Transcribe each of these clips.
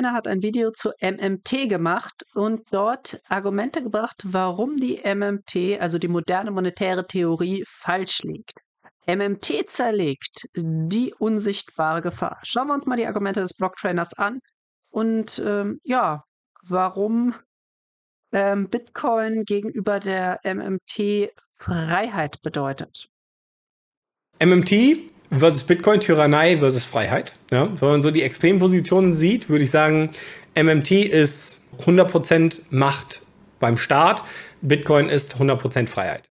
einer hat ein Video zu MMT gemacht und dort Argumente gebracht, warum die MMT, also die moderne monetäre Theorie, falsch liegt. MMT zerlegt die unsichtbare Gefahr. Schauen wir uns mal die Argumente des Blocktrainers an und ähm, ja, warum ähm, Bitcoin gegenüber der MMT Freiheit bedeutet. MMT versus Bitcoin, Tyrannei versus Freiheit. Ja? Wenn man so die Extrempositionen sieht, würde ich sagen, MMT ist 100% Macht beim Staat, Bitcoin ist 100% Freiheit.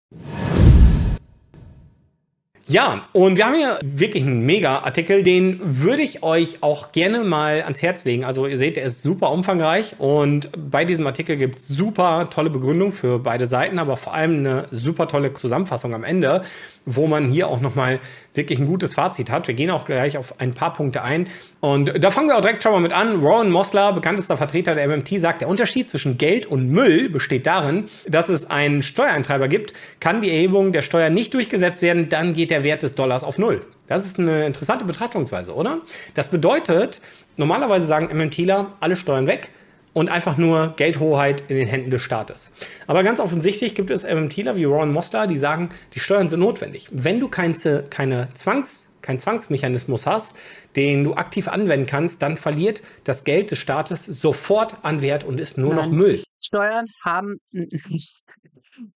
Ja, und wir haben hier wirklich einen Mega-Artikel, den würde ich euch auch gerne mal ans Herz legen. Also ihr seht, der ist super umfangreich und bei diesem Artikel gibt es super tolle Begründung für beide Seiten, aber vor allem eine super tolle Zusammenfassung am Ende, wo man hier auch nochmal wirklich ein gutes Fazit hat. Wir gehen auch gleich auf ein paar Punkte ein und da fangen wir auch direkt schon mal mit an. Rowan Mosler, bekanntester Vertreter der MMT, sagt, der Unterschied zwischen Geld und Müll besteht darin, dass es einen Steuereintreiber gibt, kann die Erhebung der Steuer nicht durchgesetzt werden, dann geht der der Wert des Dollars auf Null. Das ist eine interessante Betrachtungsweise, oder? Das bedeutet, normalerweise sagen MMTler, alle Steuern weg und einfach nur Geldhoheit in den Händen des Staates. Aber ganz offensichtlich gibt es MMTler wie Ron Mosler, die sagen, die Steuern sind notwendig. Wenn du keine, keine Zwangs keinen Zwangsmechanismus hast, den du aktiv anwenden kannst, dann verliert das Geld des Staates sofort an Wert und ist nur Nein. noch Müll. Steuern haben,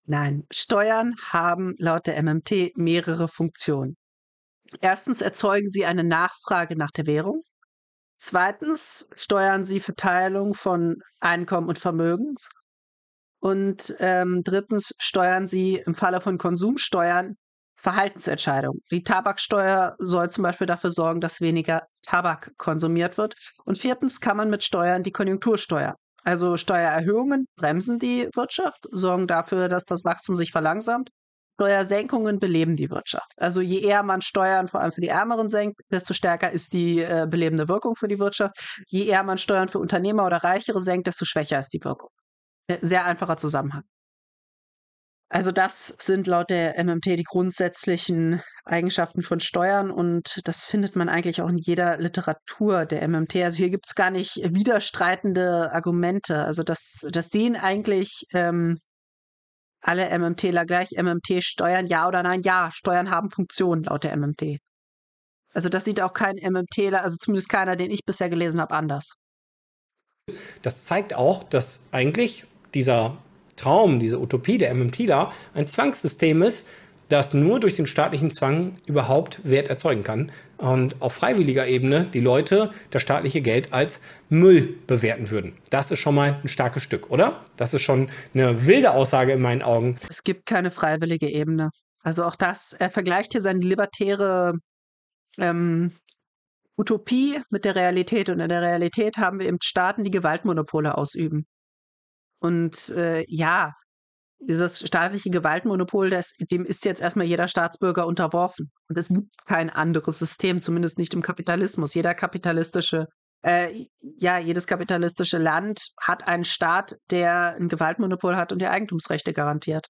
Nein, Steuern haben laut der MMT mehrere Funktionen. Erstens erzeugen sie eine Nachfrage nach der Währung. Zweitens steuern sie Verteilung von Einkommen und Vermögens. Und ähm, drittens steuern sie im Falle von Konsumsteuern Verhaltensentscheidungen. Die Tabaksteuer soll zum Beispiel dafür sorgen, dass weniger Tabak konsumiert wird. Und viertens kann man mit Steuern die Konjunktursteuer also Steuererhöhungen bremsen die Wirtschaft, sorgen dafür, dass das Wachstum sich verlangsamt. Steuersenkungen beleben die Wirtschaft. Also je eher man Steuern vor allem für die Ärmeren senkt, desto stärker ist die äh, belebende Wirkung für die Wirtschaft. Je eher man Steuern für Unternehmer oder Reichere senkt, desto schwächer ist die Wirkung. Sehr einfacher Zusammenhang. Also das sind laut der MMT die grundsätzlichen Eigenschaften von Steuern und das findet man eigentlich auch in jeder Literatur der MMT. Also hier gibt es gar nicht widerstreitende Argumente. Also das, das sehen eigentlich ähm, alle MMTler gleich. MMT Steuern, ja oder nein? Ja, Steuern haben Funktionen laut der MMT. Also das sieht auch kein MMTler, also zumindest keiner, den ich bisher gelesen habe, anders. Das zeigt auch, dass eigentlich dieser Traum, diese Utopie der MMTler ein Zwangssystem ist, das nur durch den staatlichen Zwang überhaupt Wert erzeugen kann und auf freiwilliger Ebene die Leute das staatliche Geld als Müll bewerten würden. Das ist schon mal ein starkes Stück, oder? Das ist schon eine wilde Aussage in meinen Augen. Es gibt keine freiwillige Ebene. Also auch das, er vergleicht hier seine libertäre ähm, Utopie mit der Realität. Und in der Realität haben wir eben Staaten, die Gewaltmonopole ausüben. Und äh, ja, dieses staatliche Gewaltmonopol, das, dem ist jetzt erstmal jeder Staatsbürger unterworfen. Und es gibt kein anderes System, zumindest nicht im Kapitalismus. Jeder kapitalistische, äh, ja, jedes kapitalistische Land hat einen Staat, der ein Gewaltmonopol hat und die Eigentumsrechte garantiert.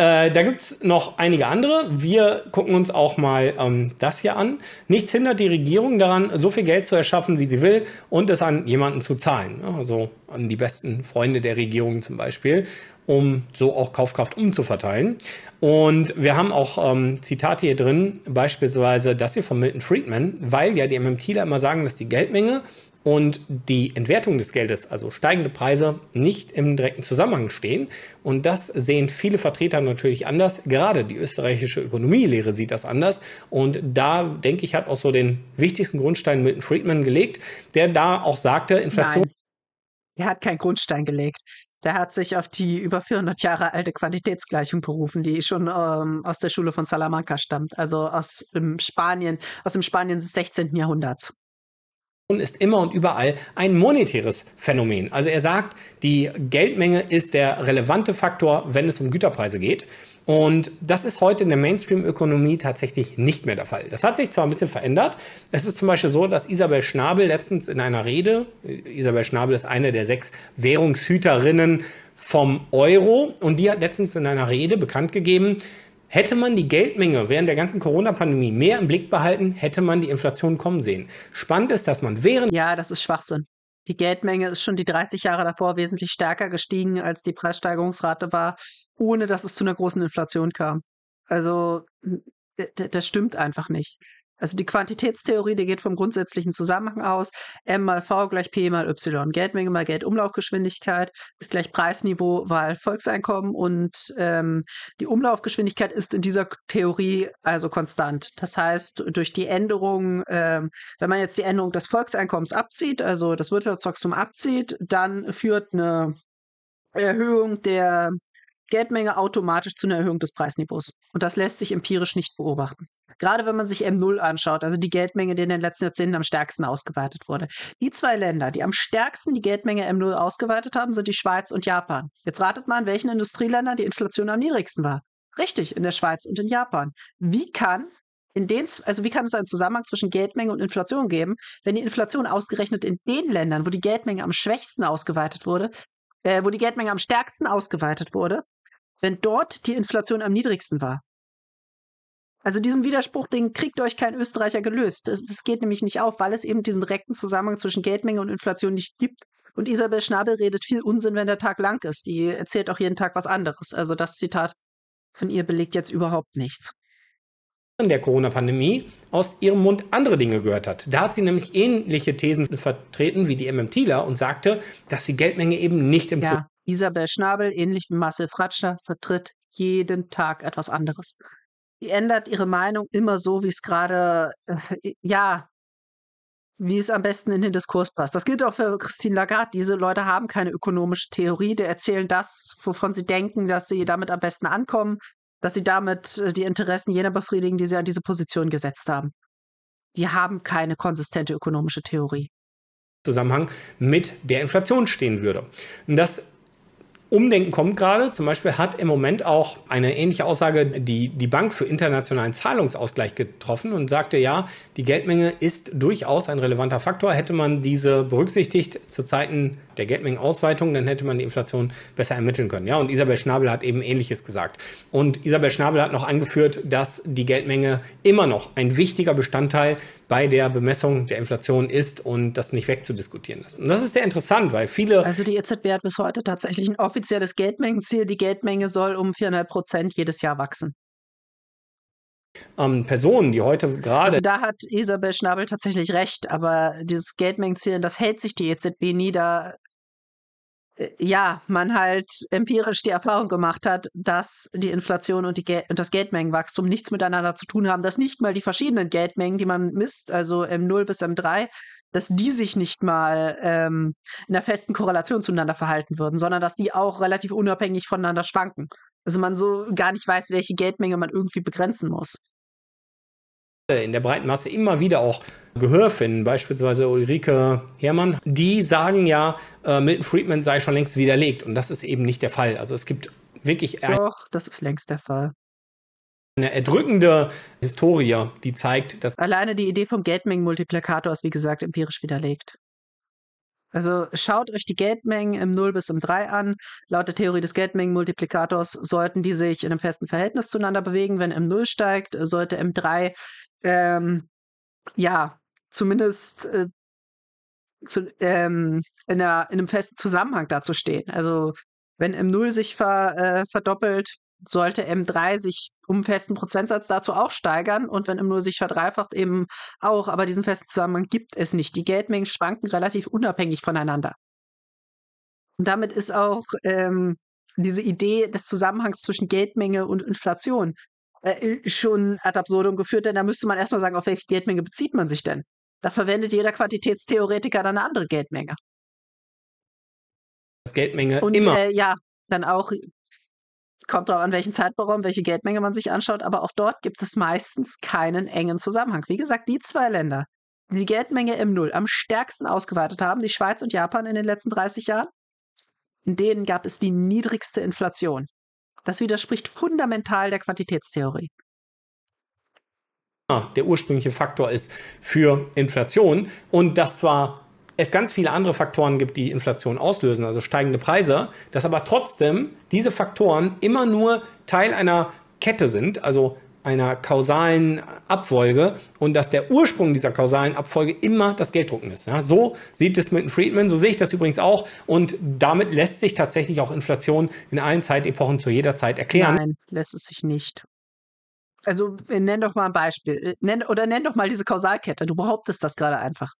Äh, da gibt es noch einige andere. Wir gucken uns auch mal ähm, das hier an. Nichts hindert die Regierung daran, so viel Geld zu erschaffen, wie sie will und es an jemanden zu zahlen. Also an die besten Freunde der Regierung zum Beispiel, um so auch Kaufkraft umzuverteilen. Und wir haben auch ähm, Zitate hier drin, beispielsweise das hier von Milton Friedman, weil ja die MMTler immer sagen, dass die Geldmenge und die Entwertung des Geldes, also steigende Preise, nicht im direkten Zusammenhang stehen. Und das sehen viele Vertreter natürlich anders. Gerade die österreichische Ökonomielehre sieht das anders. Und da, denke ich, hat auch so den wichtigsten Grundstein Milton Friedman gelegt, der da auch sagte, Inflation. Nein. Er hat keinen Grundstein gelegt. Der hat sich auf die über 400 Jahre alte Quantitätsgleichung berufen, die schon ähm, aus der Schule von Salamanca stammt, also aus Spanien, aus dem Spanien des 16. Jahrhunderts ist immer und überall ein monetäres Phänomen. Also er sagt, die Geldmenge ist der relevante Faktor, wenn es um Güterpreise geht. Und das ist heute in der Mainstream-Ökonomie tatsächlich nicht mehr der Fall. Das hat sich zwar ein bisschen verändert. Es ist zum Beispiel so, dass Isabel Schnabel letztens in einer Rede, Isabel Schnabel ist eine der sechs Währungshüterinnen vom Euro, und die hat letztens in einer Rede bekannt gegeben, Hätte man die Geldmenge während der ganzen Corona-Pandemie mehr im Blick behalten, hätte man die Inflation kommen sehen. Spannend ist, dass man während. Ja, das ist Schwachsinn. Die Geldmenge ist schon die 30 Jahre davor wesentlich stärker gestiegen, als die Preissteigerungsrate war, ohne dass es zu einer großen Inflation kam. Also, das stimmt einfach nicht. Also die Quantitätstheorie, die geht vom grundsätzlichen Zusammenhang aus. M mal V gleich P mal Y. Geldmenge mal Geldumlaufgeschwindigkeit ist gleich Preisniveau, weil Volkseinkommen und ähm, die Umlaufgeschwindigkeit ist in dieser Theorie also konstant. Das heißt, durch die Änderung, ähm, wenn man jetzt die Änderung des Volkseinkommens abzieht, also das Wirtschaftswachstum abzieht, dann führt eine Erhöhung der Geldmenge automatisch zu einer Erhöhung des Preisniveaus. Und das lässt sich empirisch nicht beobachten. Gerade wenn man sich M0 anschaut, also die Geldmenge, die in den letzten Jahrzehnten am stärksten ausgeweitet wurde. Die zwei Länder, die am stärksten die Geldmenge M0 ausgeweitet haben, sind die Schweiz und Japan. Jetzt ratet mal, in welchen Industrieländern die Inflation am niedrigsten war. Richtig, in der Schweiz und in Japan. Wie kann in den, also wie kann es einen Zusammenhang zwischen Geldmenge und Inflation geben, wenn die Inflation ausgerechnet in den Ländern, wo die Geldmenge am schwächsten ausgeweitet wurde, äh, wo die Geldmenge am stärksten ausgeweitet wurde, wenn dort die Inflation am niedrigsten war. Also diesen Widerspruch, den kriegt euch kein Österreicher gelöst. Das, das, geht nämlich nicht auf, weil es eben diesen direkten Zusammenhang zwischen Geldmenge und Inflation nicht gibt. Und Isabel Schnabel redet viel Unsinn, wenn der Tag lang ist. Die erzählt auch jeden Tag was anderes. Also das Zitat von ihr belegt jetzt überhaupt nichts in der Corona-Pandemie aus ihrem Mund andere Dinge gehört hat. Da hat sie nämlich ähnliche Thesen vertreten wie die MMTler und sagte, dass die Geldmenge eben nicht im ja. Isabel Schnabel, ähnlich wie Marcel Fratscher, vertritt jeden Tag etwas anderes. Sie ändert ihre Meinung immer so, wie es gerade, äh, ja, wie es am besten in den Diskurs passt. Das gilt auch für Christine Lagarde. Diese Leute haben keine ökonomische Theorie, die erzählen das, wovon sie denken, dass sie damit am besten ankommen, dass sie damit äh, die Interessen jener befriedigen, die sie an diese Position gesetzt haben. Die haben keine konsistente ökonomische Theorie. Zusammenhang mit der Inflation stehen würde. Und das Umdenken kommt gerade. Zum Beispiel hat im Moment auch eine ähnliche Aussage die, die Bank für internationalen Zahlungsausgleich getroffen und sagte, ja, die Geldmenge ist durchaus ein relevanter Faktor. Hätte man diese berücksichtigt zu Zeiten der Geldmengenausweitung, dann hätte man die Inflation besser ermitteln können. Ja, und Isabel Schnabel hat eben Ähnliches gesagt. Und Isabel Schnabel hat noch angeführt, dass die Geldmenge immer noch ein wichtiger Bestandteil bei der Bemessung der Inflation ist und das nicht wegzudiskutieren ist. Und das ist sehr interessant, weil viele... Also die EZB hat bis heute tatsächlich ein Office offizielles Geldmengenziel. Die Geldmenge soll um 4,5 Prozent jedes Jahr wachsen. Ähm, Personen, die heute gerade. Also da hat Isabel Schnabel tatsächlich recht, aber dieses Geldmengenziel, das hält sich die EZB nieder. Äh, ja, man halt empirisch die Erfahrung gemacht hat, dass die Inflation und, die Gel und das Geldmengenwachstum nichts miteinander zu tun haben, dass nicht mal die verschiedenen Geldmengen, die man misst, also M0 bis M3, dass die sich nicht mal ähm, in einer festen Korrelation zueinander verhalten würden, sondern dass die auch relativ unabhängig voneinander schwanken. Also man so gar nicht weiß, welche Geldmenge man irgendwie begrenzen muss. Äh, in der breiten Masse immer wieder auch Gehör finden, beispielsweise Ulrike Hermann, die sagen ja, äh, Milton Friedman sei schon längst widerlegt und das ist eben nicht der Fall. Also es gibt wirklich. Doch, das ist längst der Fall eine erdrückende Historie, die zeigt, dass. Alleine die Idee vom Geldmengen-Multiplikator ist, wie gesagt, empirisch widerlegt. Also schaut euch die Geldmengen im 0 bis im 3 an. Laut der Theorie des Geldmengen-Multiplikators sollten die sich in einem festen Verhältnis zueinander bewegen. Wenn M0 steigt, sollte M3 ähm, ja zumindest äh, zu, ähm, in, einer, in, einem festen Zusammenhang dazu stehen. Also wenn M0 sich ver, äh, verdoppelt, sollte M3 sich um einen festen Prozentsatz dazu auch steigern und wenn im nur sich verdreifacht, eben auch. Aber diesen festen Zusammenhang gibt es nicht. Die Geldmengen schwanken relativ unabhängig voneinander. Und damit ist auch ähm, diese Idee des Zusammenhangs zwischen Geldmenge und Inflation äh, schon ad absurdum geführt, denn da müsste man erstmal sagen, auf welche Geldmenge bezieht man sich denn? Da verwendet jeder Quantitätstheoretiker dann eine andere Geldmenge. Das Geldmenge und, immer. Äh, ja, dann auch kommt auch an, welchen Zeitraum, welche Geldmenge man sich anschaut, aber auch dort gibt es meistens keinen engen Zusammenhang. Wie gesagt, die zwei Länder, die die Geldmenge im Null am stärksten ausgeweitet haben, die Schweiz und Japan in den letzten 30 Jahren, in denen gab es die niedrigste Inflation. Das widerspricht fundamental der Quantitätstheorie. Ah, der ursprüngliche Faktor ist für Inflation und das zwar es ganz viele andere Faktoren gibt, die Inflation auslösen, also steigende Preise, dass aber trotzdem diese Faktoren immer nur Teil einer Kette sind, also einer kausalen Abfolge und dass der Ursprung dieser kausalen Abfolge immer das Gelddrucken ist. Ja, so sieht es Milton Friedman, so sehe ich das übrigens auch und damit lässt sich tatsächlich auch Inflation in allen Zeitepochen zu jeder Zeit erklären. Nein, lässt es sich nicht. Also äh, nenn doch mal ein Beispiel äh, nenn, oder nenn doch mal diese Kausalkette. Du behauptest das gerade einfach.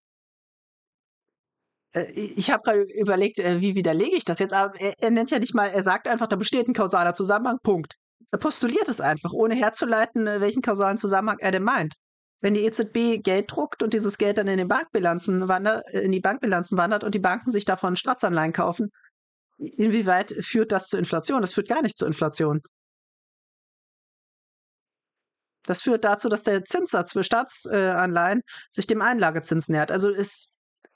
Äh, ich habe gerade überlegt, äh, wie widerlege ich das jetzt? Aber er, er, nennt ja nicht mal, er sagt einfach, da besteht ein kausaler Zusammenhang, Punkt. Er postuliert es einfach, ohne herzuleiten, äh, welchen kausalen Zusammenhang er denn meint. Wenn die EZB Geld druckt und dieses Geld dann in, den Bankbilanzen wandert, in die Bankbilanzen wandert und die Banken sich davon Staatsanleihen kaufen, inwieweit führt das zu Inflation? Das führt gar nicht zu Inflation. Das führt dazu, dass der Zinssatz für Staatsanleihen sich dem Einlagezins nähert. Also ist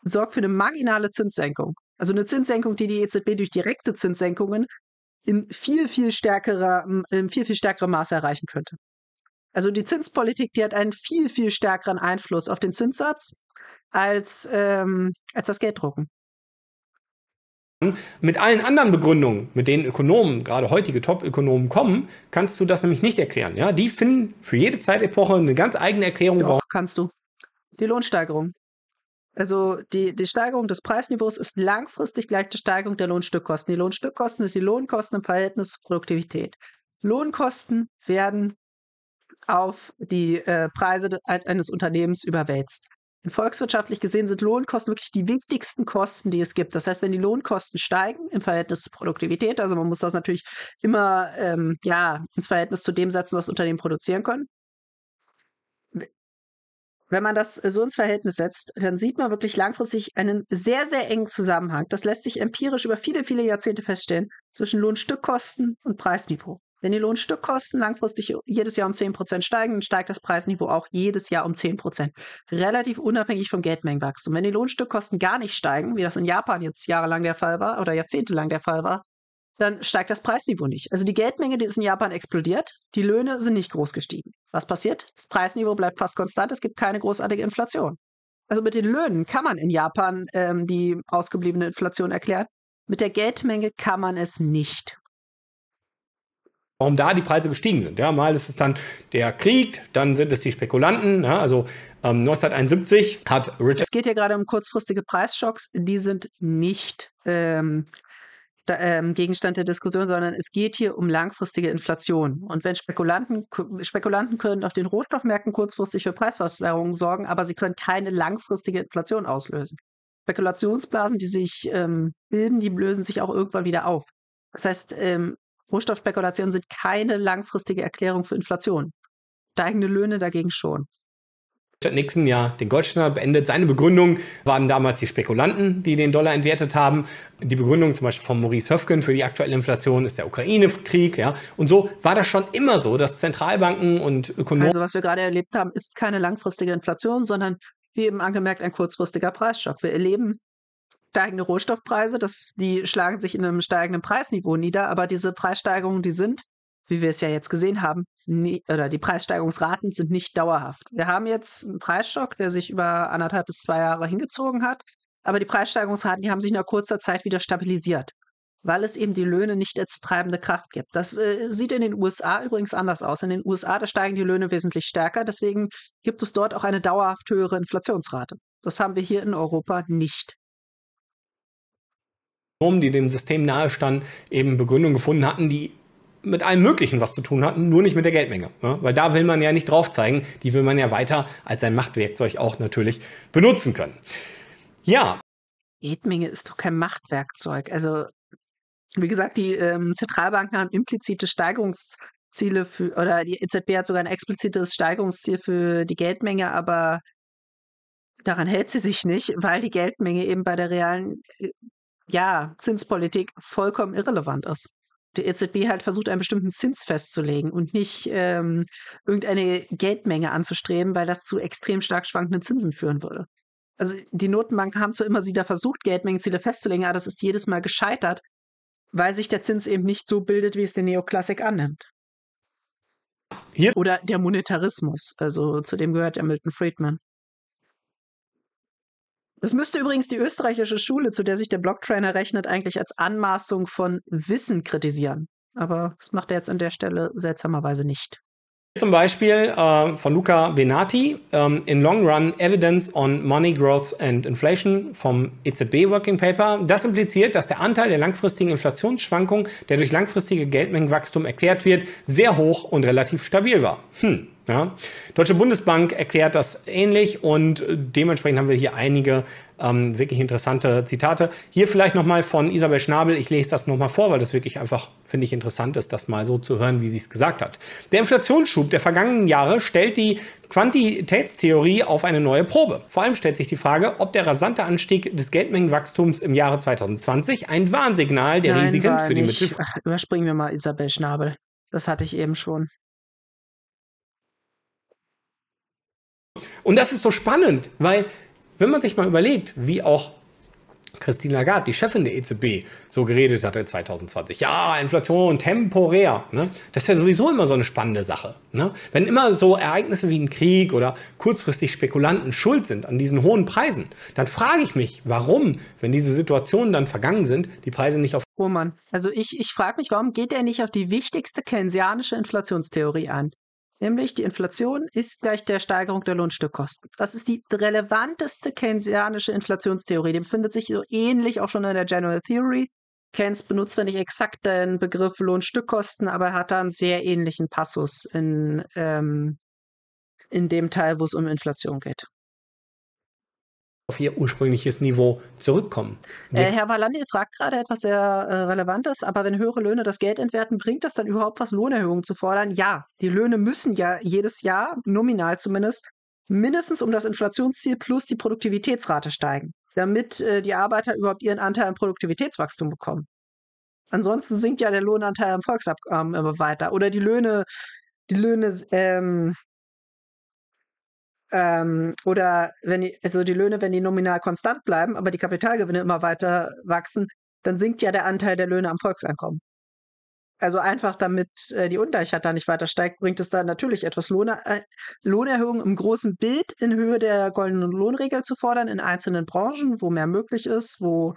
sorgt für eine marginale Zinssenkung. Also eine Zinssenkung, die die EZB durch direkte Zinssenkungen in viel, viel stärkerer, in viel, viel stärkerem Maße erreichen könnte. Also die Zinspolitik, die hat einen viel, viel stärkeren Einfluss auf den Zinssatz als, ähm, als das Gelddrucken. Mit allen anderen Begründungen, mit denen Ökonomen, gerade heutige Top-Ökonomen kommen, kannst du das nämlich nicht erklären. Ja? Die finden für jede Zeitepoche eine ganz eigene Erklärung. Doch, kannst du. Die Lohnsteigerung. Also die, die Steigerung des Preisniveaus ist langfristig gleich der Steigerung der Lohnstückkosten. Die Lohnstückkosten sind die Lohnkosten im Verhältnis zur Produktivität. Lohnkosten werden auf die äh, Preise eines Unternehmens überwälzt. volkswirtschaftlich gesehen sind Lohnkosten wirklich die wichtigsten Kosten, die es gibt. Das heißt, wenn die Lohnkosten steigen im Verhältnis zur Produktivität, also man muss das natürlich immer ähm, ja, ins Verhältnis zu dem setzen, was Unternehmen produzieren können, wenn man das äh, so ins Verhältnis setzt, dann sieht man wirklich langfristig einen sehr, sehr engen Zusammenhang. Das lässt sich empirisch über viele, viele Jahrzehnte feststellen zwischen Lohnstückkosten und Preisniveau. Wenn die Lohnstückkosten langfristig jedes Jahr um 10% steigen, dann steigt das Preisniveau auch jedes Jahr um 10%. Relativ unabhängig vom Geldmengenwachstum. Wenn die Lohnstückkosten gar nicht steigen, wie das in Japan jetzt jahrelang der Fall war oder jahrzehntelang der Fall war, dann steigt das Preisniveau nicht. Also die Geldmenge, die ist in Japan explodiert, die Löhne sind nicht groß gestiegen. Was passiert? Das Preisniveau bleibt fast konstant, es gibt keine großartige Inflation. Also mit den Löhnen kann man in Japan ähm, die ausgebliebene Inflation erklären. Mit der Geldmenge kann man es nicht warum da die Preise gestiegen sind. Ja, mal ist es dann der Krieg, dann sind es die Spekulanten. Ja, also ähm, 1971 hat Richard. Es geht ja gerade um kurzfristige Preisschocks, die sind nicht ähm, ähm, Gegenstand der Diskussion, sondern es geht hier um langfristige Inflation. Und wenn Spekulanten, Spekulanten können auf den Rohstoffmärkten kurzfristig für Preisverzerrungen sorgen, aber sie können keine langfristige Inflation auslösen. Spekulationsblasen, die sich ähm, bilden, die lösen sich auch irgendwann wieder auf. Das heißt, ähm, Rohstoffspekulationen sind keine langfristige Erklärung für Inflation. Steigende Löhne dagegen schon. Nixon ja den Goldstandard beendet. Seine Begründung waren damals die Spekulanten, die den Dollar entwertet haben. Die Begründung zum Beispiel von Maurice Höfgen für die aktuelle Inflation ist der Ukraine-Krieg. Ja. Und so war das schon immer so, dass Zentralbanken und Ökonomen. Also, was wir gerade erlebt haben, ist keine langfristige Inflation, sondern wie eben angemerkt, ein kurzfristiger Preisschock. Wir erleben steigende Rohstoffpreise, das, die schlagen sich in einem steigenden Preisniveau nieder, aber diese Preissteigerungen, die sind wie wir es ja jetzt gesehen haben, nie, oder die Preissteigerungsraten sind nicht dauerhaft. Wir haben jetzt einen Preisschock, der sich über anderthalb bis zwei Jahre hingezogen hat, aber die Preissteigerungsraten, die haben sich nach kurzer Zeit wieder stabilisiert, weil es eben die Löhne nicht als treibende Kraft gibt. Das äh, sieht in den USA übrigens anders aus. In den USA, da steigen die Löhne wesentlich stärker, deswegen gibt es dort auch eine dauerhaft höhere Inflationsrate. Das haben wir hier in Europa nicht die dem System nahestanden, eben Begründung gefunden hatten, die mit allem Möglichen was zu tun hatten, nur nicht mit der Geldmenge. Ne? Weil da will man ja nicht drauf zeigen, die will man ja weiter als sein Machtwerkzeug auch natürlich benutzen können. Ja. Geldmenge ist doch kein Machtwerkzeug. Also, wie gesagt, die ähm, Zentralbanken haben implizite Steigerungsziele für, oder die EZB hat sogar ein explizites Steigerungsziel für die Geldmenge, aber daran hält sie sich nicht, weil die Geldmenge eben bei der realen äh, ja, Zinspolitik vollkommen irrelevant ist die EZB halt versucht, einen bestimmten Zins festzulegen und nicht ähm, irgendeine Geldmenge anzustreben, weil das zu extrem stark schwankenden Zinsen führen würde. Also die Notenbanken haben zwar immer wieder versucht, Geldmengenziele festzulegen, aber das ist jedes Mal gescheitert, weil sich der Zins eben nicht so bildet, wie es der Neoklassik annimmt. Hier? Oder der Monetarismus, also zu dem gehört ja Milton Friedman. Das müsste übrigens die österreichische Schule, zu der sich der Blocktrainer rechnet, eigentlich als Anmaßung von Wissen kritisieren. Aber das macht er jetzt an der Stelle seltsamerweise nicht. Zum Beispiel äh, von Luca Benati ähm, in Long Run Evidence on Money Growth and Inflation vom EZB Working Paper. Das impliziert, dass der Anteil der langfristigen Inflationsschwankung, der durch langfristige Geldmengenwachstum erklärt wird, sehr hoch und relativ stabil war. Hm, ja. Deutsche Bundesbank erklärt das ähnlich und dementsprechend haben wir hier einige ähm, wirklich interessante Zitate. Hier vielleicht nochmal von Isabel Schnabel. Ich lese das nochmal vor, weil das wirklich einfach, finde ich, interessant ist, das mal so zu hören, wie sie es gesagt hat. Der Inflationsschub der vergangenen Jahre stellt die Quantitätstheorie auf eine neue Probe. Vor allem stellt sich die Frage, ob der rasante Anstieg des Geldmengenwachstums im Jahre 2020 ein Warnsignal der Nein, Risiken für die Mittel. Ach, überspringen wir mal Isabel Schnabel. Das hatte ich eben schon. Und das ist so spannend, weil wenn man sich mal überlegt, wie auch Christine Lagarde, die Chefin der EZB, so geredet hatte 2020. Ja, Inflation temporär. Ne? Das ist ja sowieso immer so eine spannende Sache. Ne? Wenn immer so Ereignisse wie ein Krieg oder kurzfristig Spekulanten schuld sind an diesen hohen Preisen, dann frage ich mich, warum, wenn diese Situationen dann vergangen sind, die Preise nicht auf. Oh Mann, also ich, ich frage mich, warum geht er nicht auf die wichtigste keynesianische Inflationstheorie an? nämlich die Inflation ist gleich der Steigerung der Lohnstückkosten. Das ist die relevanteste keynesianische Inflationstheorie. Die befindet sich so ähnlich auch schon in der General Theory. Keynes benutzt da nicht exakt den Begriff Lohnstückkosten, aber er hat da einen sehr ähnlichen Passus in, ähm, in dem Teil, wo es um Inflation geht auf ihr ursprüngliches Niveau zurückkommen. Äh, Herr Valandi fragt gerade etwas sehr äh, Relevantes, aber wenn höhere Löhne das Geld entwerten, bringt das dann überhaupt was, Lohnerhöhungen zu fordern? Ja, die Löhne müssen ja jedes Jahr, nominal zumindest, mindestens um das Inflationsziel plus die Produktivitätsrate steigen, damit äh, die Arbeiter überhaupt ihren Anteil am Produktivitätswachstum bekommen. Ansonsten sinkt ja der Lohnanteil am Volksabkommen immer äh, weiter. Oder die Löhne, die Löhne ähm, ähm, oder wenn die, also die Löhne, wenn die nominal konstant bleiben, aber die Kapitalgewinne immer weiter wachsen, dann sinkt ja der Anteil der Löhne am Volkseinkommen. Also einfach damit äh, die Ungleichheit da nicht weiter steigt, bringt es da natürlich etwas Lohne, äh, Lohnerhöhung im großen Bild in Höhe der goldenen Lohnregel zu fordern in einzelnen Branchen, wo mehr möglich ist, wo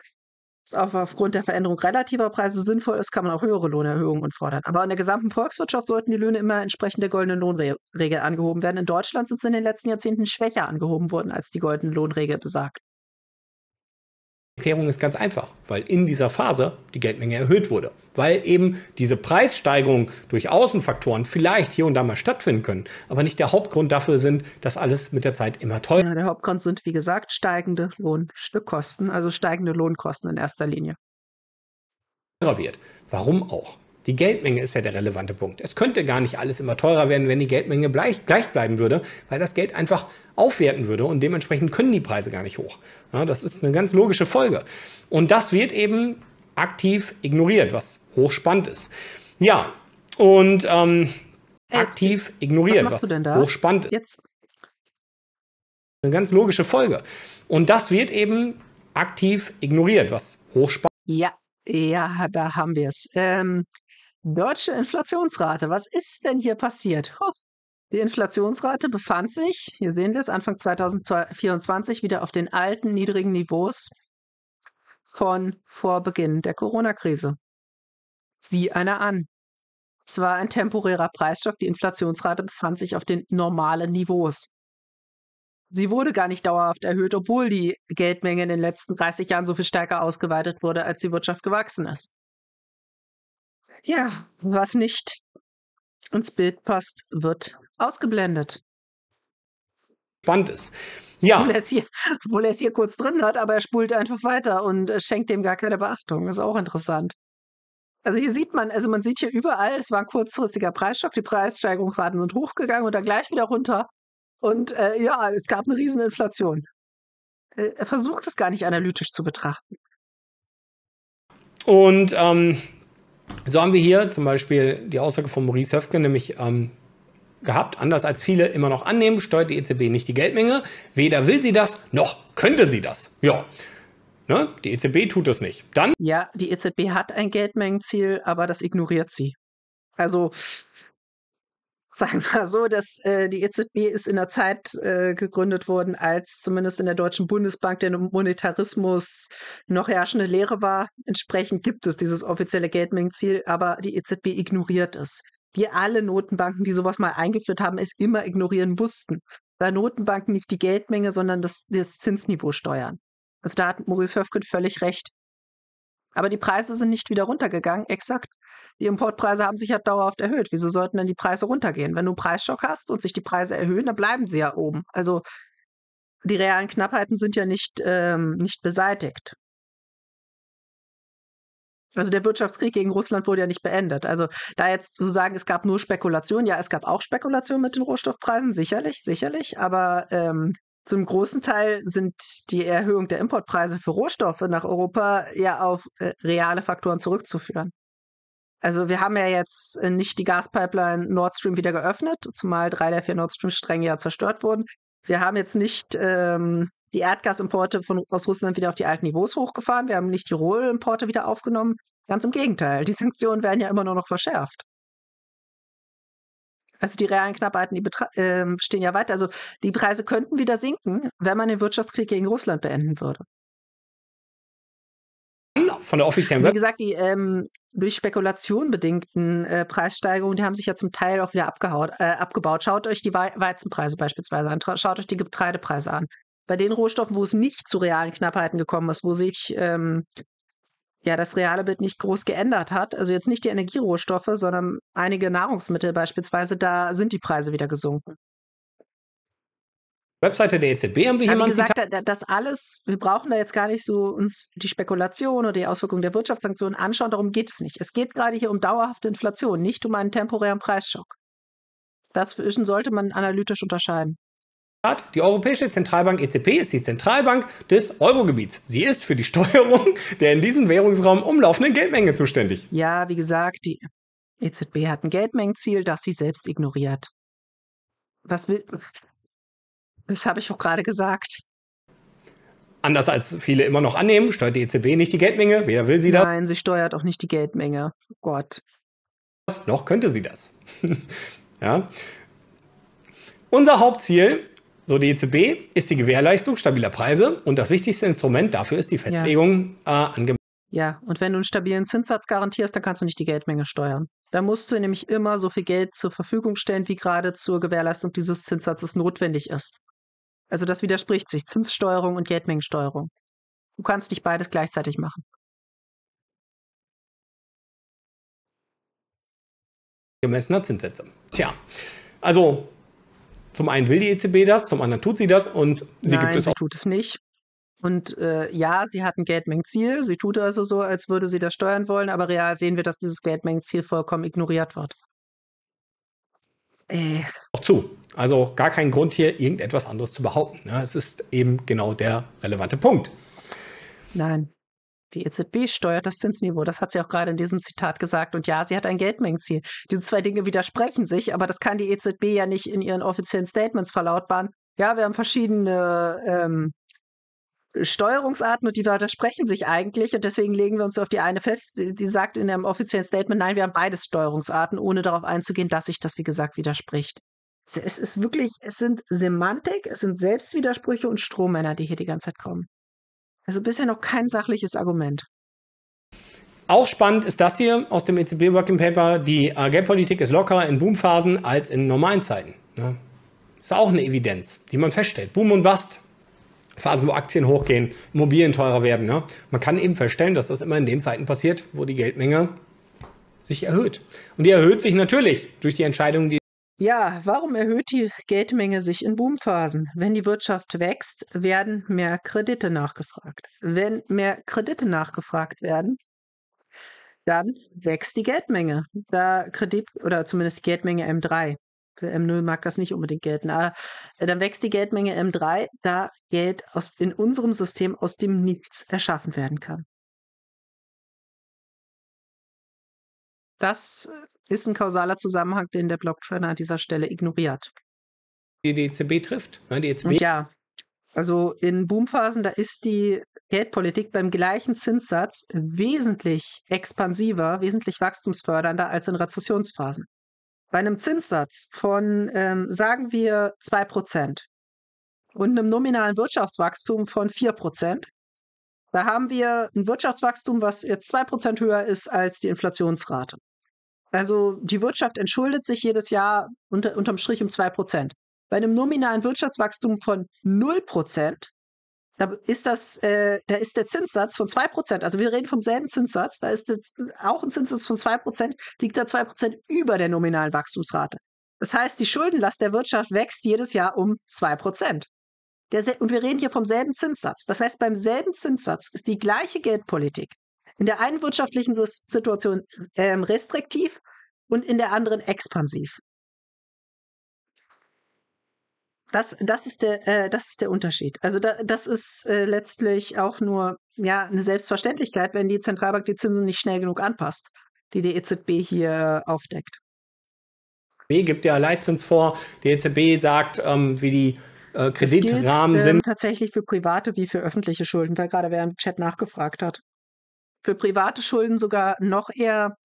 es auch aufgrund der Veränderung relativer Preise sinnvoll ist, kann man auch höhere Lohnerhöhungen fordern. Aber in der gesamten Volkswirtschaft sollten die Löhne immer entsprechend der goldenen Lohnregel angehoben werden. In Deutschland sind sie in den letzten Jahrzehnten schwächer angehoben worden, als die goldene Lohnregel besagt. Erklärung ist ganz einfach, weil in dieser Phase die Geldmenge erhöht wurde, weil eben diese Preissteigerung durch Außenfaktoren vielleicht hier und da mal stattfinden können, aber nicht der Hauptgrund dafür sind, dass alles mit der Zeit immer teurer. Ja, der Hauptgrund sind wie gesagt steigende Lohnstückkosten, also steigende Lohnkosten in erster Linie. Wird. Warum auch? Die Geldmenge ist ja der relevante Punkt. Es könnte gar nicht alles immer teurer werden, wenn die Geldmenge gleich, gleich bleiben würde, weil das Geld einfach aufwerten würde und dementsprechend können die Preise gar nicht hoch. Ja, das ist eine ganz logische Folge. Und das wird eben aktiv ignoriert, was hochspannend ist. Ja, und ähm, äh, aktiv ignoriert, was, was hochspannend ist. Jetzt. Eine ganz logische Folge. Und das wird eben aktiv ignoriert, was hochspannend ist. Ja, ja, da haben wir es. Ähm, Deutsche Inflationsrate. Was ist denn hier passiert? Ho, die Inflationsrate befand sich, hier sehen wir es, Anfang 2024 wieder auf den alten niedrigen Niveaus von vor Beginn der Corona-Krise. Sieh einer an. Es war ein temporärer Preisstock, die Inflationsrate befand sich auf den normalen Niveaus. Sie wurde gar nicht dauerhaft erhöht, obwohl die Geldmenge in den letzten 30 Jahren so viel stärker ausgeweitet wurde, als die Wirtschaft gewachsen ist. Ja, was nicht ins Bild passt, wird ausgeblendet. Spannend ist. Ja. Obwohl er, es hier, obwohl er es hier kurz drin hat, aber er spult einfach weiter und äh, schenkt dem gar keine Beachtung. Das ist auch interessant. Also hier sieht man, also man sieht hier überall, es war ein kurzfristiger Preisschock, die Preissteigerungsraten sind hochgegangen und dann gleich wieder runter. Und äh, ja, es gab eine Rieseninflation. Äh, er versucht es gar nicht analytisch zu betrachten. Und ähm, so haben wir hier zum Beispiel die Aussage von Maurice Höfke, nämlich ähm, gehabt, anders als viele immer noch annehmen, steuert die EZB nicht die Geldmenge. Weder will sie das, noch könnte sie das. Ja. Ne? Die EZB tut das nicht. Dann? Ja, die EZB hat ein Geldmengenziel, aber das ignoriert sie. Also sagen wir so, dass äh, die EZB ist in der Zeit äh, gegründet worden, als zumindest in der Deutschen Bundesbank der Monetarismus noch herrschende Lehre war. Entsprechend gibt es dieses offizielle Geldmengenziel, aber die EZB ignoriert es. Wie alle Notenbanken, die sowas mal eingeführt haben, es immer ignorieren mussten. Da Notenbanken nicht die Geldmenge, sondern das, das Zinsniveau steuern. Also da hat Maurice Höfgen völlig recht. Aber die Preise sind nicht wieder runtergegangen, exakt. Die Importpreise haben sich ja dauerhaft erhöht. Wieso sollten denn die Preise runtergehen? Wenn du einen Preisschock hast und sich die Preise erhöhen, dann bleiben sie ja oben. Also die realen Knappheiten sind ja nicht, ähm, nicht beseitigt. Also der Wirtschaftskrieg gegen Russland wurde ja nicht beendet. Also da jetzt zu sagen, es gab nur Spekulation, ja, es gab auch Spekulation mit den Rohstoffpreisen, sicherlich, sicherlich, aber ähm, zum großen Teil sind die Erhöhung der Importpreise für Rohstoffe nach Europa ja auf äh, reale Faktoren zurückzuführen. Also wir haben ja jetzt äh, nicht die Gaspipeline Nord Stream wieder geöffnet, zumal drei der vier Nord Stream-Stränge ja zerstört wurden. Wir haben jetzt nicht ähm, die Erdgasimporte von, aus Russland wieder auf die alten Niveaus hochgefahren. Wir haben nicht die Rohimporte wieder aufgenommen. Ganz im Gegenteil, die Sanktionen werden ja immer nur noch verschärft. Also die realen Knappheiten, die äh, stehen ja weiter. Also die Preise könnten wieder sinken, wenn man den Wirtschaftskrieg gegen Russland beenden würde. Von der offiziellen Wie gesagt, die ähm, durch Spekulation bedingten äh, Preissteigerungen, die haben sich ja zum Teil auch wieder abgehaut, äh, abgebaut. Schaut euch die Weizenpreise beispielsweise an, schaut euch die Getreidepreise an. Bei den Rohstoffen, wo es nicht zu realen Knappheiten gekommen ist, wo sich ähm, ja das reale Bild nicht groß geändert hat. Also jetzt nicht die Energierohstoffe, sondern einige Nahrungsmittel beispielsweise, da sind die Preise wieder gesunken. Webseite der EZB haben wir hier mal gesagt, Zitat das alles, wir brauchen da jetzt gar nicht so uns die Spekulation oder die Auswirkungen der Wirtschaftssanktionen anschauen, darum geht es nicht. Es geht gerade hier um dauerhafte Inflation, nicht um einen temporären Preisschock. Dazwischen sollte man analytisch unterscheiden hat die Europäische Zentralbank EZB ist die Zentralbank des Eurogebiets. Sie ist für die Steuerung der in diesem Währungsraum umlaufenden Geldmenge zuständig. Ja, wie gesagt, die EZB hat ein Geldmengenziel, das sie selbst ignoriert. Was will. Das habe ich auch gerade gesagt. Anders als viele immer noch annehmen, steuert die EZB nicht die Geldmenge. Wer will sie da? Nein, sie steuert auch nicht die Geldmenge. Oh Gott. Noch könnte sie das. ja. Unser Hauptziel so, die EZB ist die Gewährleistung stabiler Preise und das wichtigste Instrument dafür ist die Festlegung ja. äh, angemessen. Ja, und wenn du einen stabilen Zinssatz garantierst, dann kannst du nicht die Geldmenge steuern. Da musst du nämlich immer so viel Geld zur Verfügung stellen, wie gerade zur Gewährleistung dieses Zinssatzes notwendig ist. Also das widerspricht sich, Zinssteuerung und Geldmengensteuerung. Du kannst nicht beides gleichzeitig machen. Gemessener Zinssätze. Tja, also zum einen will die EZB das, zum anderen tut sie das und sie Nein, gibt es sie auch. tut es nicht. Und äh, ja, sie hat ein Geldmengenziel. Sie tut also so, als würde sie das steuern wollen, aber real sehen wir, dass dieses Geldmengenziel vollkommen ignoriert wird. Äh. Auch zu. Also gar kein Grund hier, irgendetwas anderes zu behaupten. Ja, ne? es ist eben genau der relevante Punkt. Nein. Die EZB steuert das Zinsniveau. Das hat sie auch gerade in diesem Zitat gesagt. Und ja, sie hat ein Geldmengenziel. Diese zwei Dinge widersprechen sich, aber das kann die EZB ja nicht in ihren offiziellen Statements verlautbaren. Ja, wir haben verschiedene ähm, Steuerungsarten und die widersprechen sich eigentlich. Und deswegen legen wir uns auf die eine fest. Die sagt in ihrem offiziellen Statement, nein, wir haben beides Steuerungsarten, ohne darauf einzugehen, dass sich das, wie gesagt, widerspricht. Es ist wirklich, es sind Semantik, es sind Selbstwidersprüche und Strohmänner, die hier die ganze Zeit kommen. Also bisher noch kein sachliches Argument. Auch spannend ist das hier aus dem ECB Working Paper. Die Geldpolitik ist lockerer in Boomphasen als in normalen Zeiten. Ne? Ist auch eine Evidenz, die man feststellt. Boom und Bust. Phasen, wo Aktien hochgehen, Immobilien teurer werden. Ne? Man kann eben feststellen, dass das immer in den Zeiten passiert, wo die Geldmenge sich erhöht. Und die erhöht sich natürlich durch die Entscheidungen, die ja, warum erhöht die Geldmenge sich in Boomphasen? Wenn die Wirtschaft wächst, werden mehr Kredite nachgefragt. Wenn mehr Kredite nachgefragt werden, dann wächst die Geldmenge. Da Kredit oder zumindest Geldmenge M3. Für M0 mag das nicht unbedingt gelten, aber äh, dann wächst die Geldmenge M3, da Geld aus, in unserem System aus dem Nichts erschaffen werden kann. Das ist ein kausaler Zusammenhang, den der Blocktrainer an dieser Stelle ignoriert. Die EZB e trifft. Ne, die EZB. Ja, also in Boomphasen, da ist die Geldpolitik beim gleichen Zinssatz wesentlich expansiver, wesentlich wachstumsfördernder als in Rezessionsphasen. Bei einem Zinssatz von, ähm, sagen wir, 2% und einem nominalen Wirtschaftswachstum von 4%, da haben wir ein Wirtschaftswachstum, was jetzt 2% höher ist als die Inflationsrate. Also die Wirtschaft entschuldet sich jedes Jahr unter, unterm Strich um 2%. Bei einem nominalen Wirtschaftswachstum von 0%, da ist, das, äh, da ist der Zinssatz von 2%, also wir reden vom selben Zinssatz, da ist das, auch ein Zinssatz von 2%, liegt da 2% über der nominalen Wachstumsrate. Das heißt, die Schuldenlast der Wirtschaft wächst jedes Jahr um 2%. Der, und wir reden hier vom selben Zinssatz. Das heißt, beim selben Zinssatz ist die gleiche Geldpolitik in der einen wirtschaftlichen Situation ähm, restriktiv und in der anderen expansiv. Das, das, ist, der, äh, das ist der Unterschied. Also da, das ist äh, letztlich auch nur ja, eine Selbstverständlichkeit, wenn die Zentralbank die Zinsen nicht schnell genug anpasst, die die EZB hier aufdeckt. EZB gibt ja Leitzins vor. Die EZB sagt, ähm, wie die äh, Kreditrahmen ähm, sind. Ähm, tatsächlich für private wie für öffentliche Schulden, weil gerade wer im Chat nachgefragt hat. Für private Schulden sogar noch eher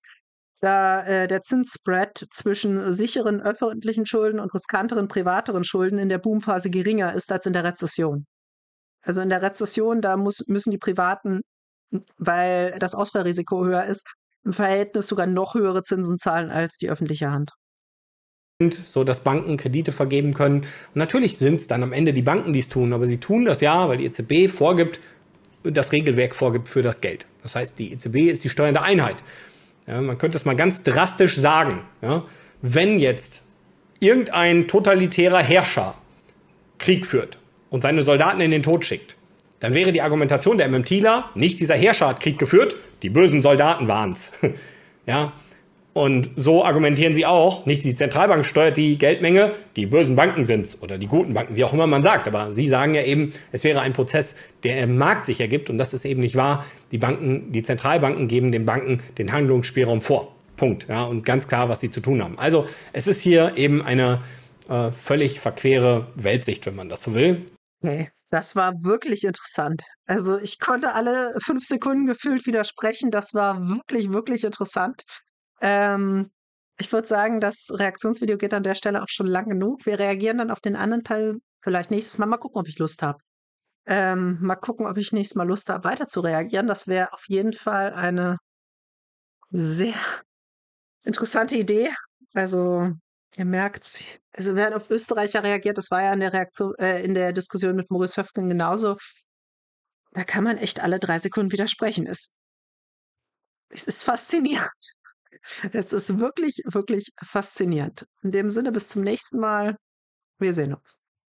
da äh, der Zinsspread zwischen sicheren öffentlichen Schulden und riskanteren privateren Schulden in der Boomphase geringer ist als in der Rezession. Also in der Rezession, da muss, müssen die Privaten, weil das Ausfallrisiko höher ist, im Verhältnis sogar noch höhere Zinsen zahlen als die öffentliche Hand so dass Banken Kredite vergeben können. Und natürlich sind es dann am Ende die Banken, die es tun, aber sie tun das ja, weil die EZB vorgibt, das Regelwerk vorgibt für das Geld. Das heißt, die EZB ist die steuernde Einheit. Ja, man könnte es mal ganz drastisch sagen. Ja, wenn jetzt irgendein totalitärer Herrscher Krieg führt und seine Soldaten in den Tod schickt, dann wäre die Argumentation der MMTler, nicht dieser Herrscher hat Krieg geführt, die bösen Soldaten waren es. ja, und so argumentieren sie auch, nicht die Zentralbank steuert die Geldmenge, die bösen Banken sind es oder die guten Banken, wie auch immer man sagt. Aber sie sagen ja eben, es wäre ein Prozess, der im Markt sich ergibt und das ist eben nicht wahr. Die Banken, die Zentralbanken geben den Banken den Handlungsspielraum vor. Punkt. Ja, und ganz klar, was sie zu tun haben. Also es ist hier eben eine äh, völlig verquere Weltsicht, wenn man das so will. Okay. Das war wirklich interessant. Also ich konnte alle fünf Sekunden gefühlt widersprechen. Das war wirklich, wirklich interessant. Ähm, ich würde sagen, das Reaktionsvideo geht an der Stelle auch schon lang genug. Wir reagieren dann auf den anderen Teil vielleicht nächstes Mal. Mal gucken, ob ich Lust habe. Ähm, mal gucken, ob ich nächstes Mal Lust habe, weiter zu reagieren. Das wäre auf jeden Fall eine sehr interessante Idee. Also, ihr merkt's. Also, wer auf Österreicher reagiert, das war ja in der Reaktion, äh, in der Diskussion mit Maurice Höfgen genauso. Da kann man echt alle drei Sekunden widersprechen. Es, es ist faszinierend. Es ist wirklich, wirklich faszinierend. In dem Sinne, bis zum nächsten Mal. Wir sehen uns.